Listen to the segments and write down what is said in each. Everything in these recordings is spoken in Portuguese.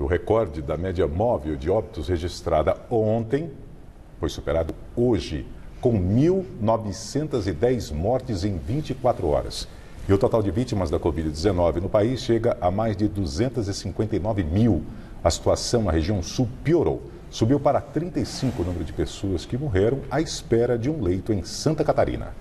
O recorde da média móvel de óbitos registrada ontem foi superado hoje, com 1.910 mortes em 24 horas. E o total de vítimas da Covid-19 no país chega a mais de 259 mil. A situação na região sul piorou. Subiu para 35 o número de pessoas que morreram à espera de um leito em Santa Catarina.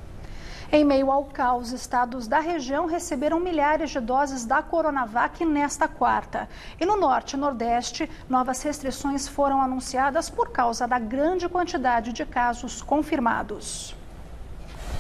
Em meio ao caos, estados da região receberam milhares de doses da Coronavac nesta quarta. E no norte e nordeste, novas restrições foram anunciadas por causa da grande quantidade de casos confirmados.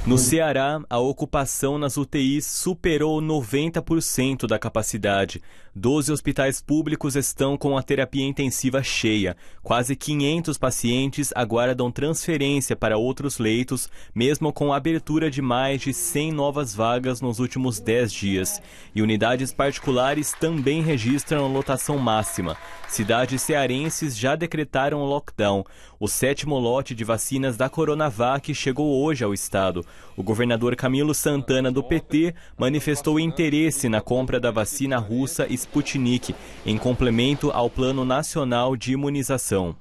No Ceará, a ocupação nas UTIs superou 90% da capacidade. Doze hospitais públicos estão com a terapia intensiva cheia. Quase 500 pacientes aguardam transferência para outros leitos, mesmo com a abertura de mais de 100 novas vagas nos últimos 10 dias. E unidades particulares também registram lotação máxima. Cidades cearenses já decretaram lockdown. O sétimo lote de vacinas da Coronavac chegou hoje ao estado. O governador Camilo Santana, do PT, manifestou interesse na compra da vacina russa Sputnik, em complemento ao Plano Nacional de Imunização.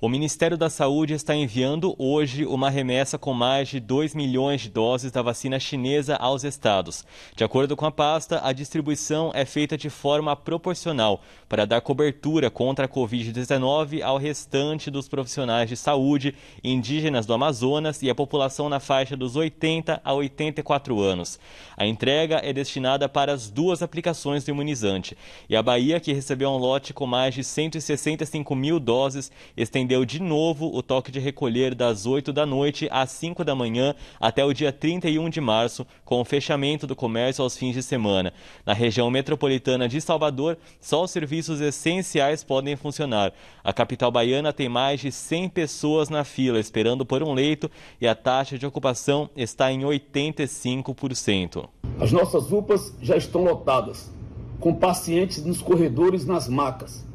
O Ministério da Saúde está enviando hoje uma remessa com mais de 2 milhões de doses da vacina chinesa aos estados. De acordo com a pasta, a distribuição é feita de forma proporcional para dar cobertura contra a Covid-19 ao restante dos profissionais de saúde, indígenas do Amazonas e a população na faixa dos 80 a 84 anos. A entrega é destinada para as duas aplicações do imunizante. E a Bahia, que recebeu um lote com mais de 165 mil doses, estendeu estendeu de novo o toque de recolher das 8 da noite às 5 da manhã até o dia 31 de março, com o fechamento do comércio aos fins de semana. Na região metropolitana de Salvador, só os serviços essenciais podem funcionar. A capital baiana tem mais de 100 pessoas na fila esperando por um leito e a taxa de ocupação está em 85%. As nossas UPAs já estão lotadas, com pacientes nos corredores nas macas.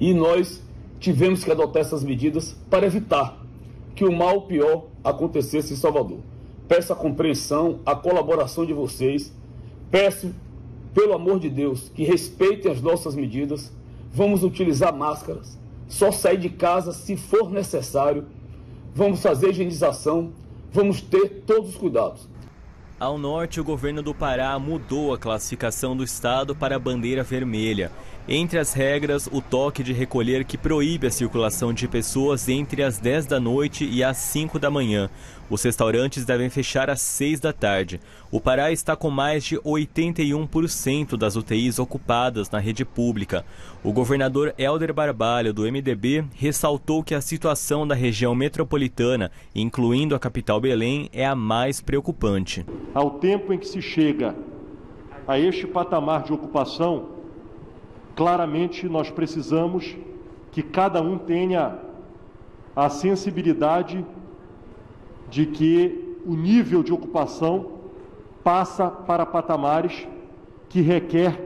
E nós tivemos que adotar essas medidas para evitar que o mal pior acontecesse em Salvador. Peço a compreensão, a colaboração de vocês. Peço, pelo amor de Deus, que respeitem as nossas medidas. Vamos utilizar máscaras, só sair de casa se for necessário. Vamos fazer higienização, vamos ter todos os cuidados. Ao norte, o governo do Pará mudou a classificação do estado para a bandeira vermelha. Entre as regras, o toque de recolher que proíbe a circulação de pessoas entre as 10 da noite e as 5 da manhã. Os restaurantes devem fechar às 6 da tarde. O Pará está com mais de 81% das UTIs ocupadas na rede pública. O governador Helder Barbalho, do MDB, ressaltou que a situação da região metropolitana, incluindo a capital Belém, é a mais preocupante ao tempo em que se chega a este patamar de ocupação, claramente nós precisamos que cada um tenha a sensibilidade de que o nível de ocupação passa para patamares que requer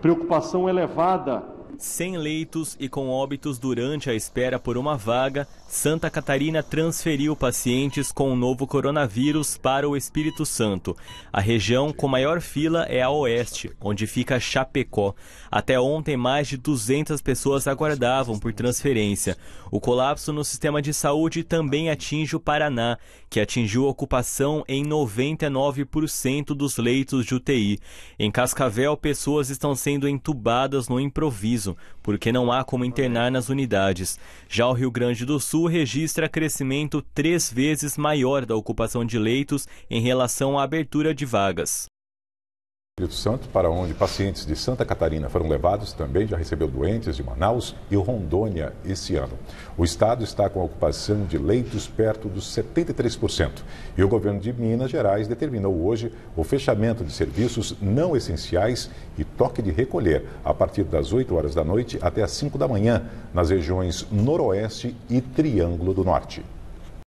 preocupação elevada sem leitos e com óbitos durante a espera por uma vaga, Santa Catarina transferiu pacientes com o novo coronavírus para o Espírito Santo. A região com maior fila é a oeste, onde fica Chapecó. Até ontem, mais de 200 pessoas aguardavam por transferência. O colapso no sistema de saúde também atinge o Paraná, que atingiu ocupação em 99% dos leitos de UTI. Em Cascavel, pessoas estão sendo entubadas no improviso porque não há como internar nas unidades. Já o Rio Grande do Sul registra crescimento três vezes maior da ocupação de leitos em relação à abertura de vagas. Espírito Santo, para onde pacientes de Santa Catarina foram levados, também já recebeu doentes de Manaus e Rondônia esse ano. O estado está com a ocupação de leitos perto dos 73%. E o governo de Minas Gerais determinou hoje o fechamento de serviços não essenciais e toque de recolher a partir das 8 horas da noite até as 5 da manhã nas regiões Noroeste e Triângulo do Norte.